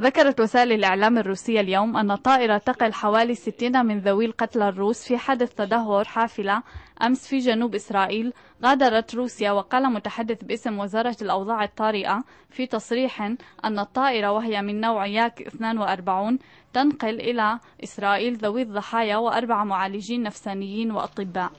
ذكرت وسائل الإعلام الروسية اليوم أن طائرة تقل حوالي 60 من ذوي القتلى الروس في حدث تدهور حافلة أمس في جنوب إسرائيل غادرت روسيا وقال متحدث باسم وزارة الأوضاع الطارئة في تصريح أن الطائرة وهي من نوع ياك 42 تنقل إلى إسرائيل ذوي الضحايا وأربع معالجين نفسانيين وأطباء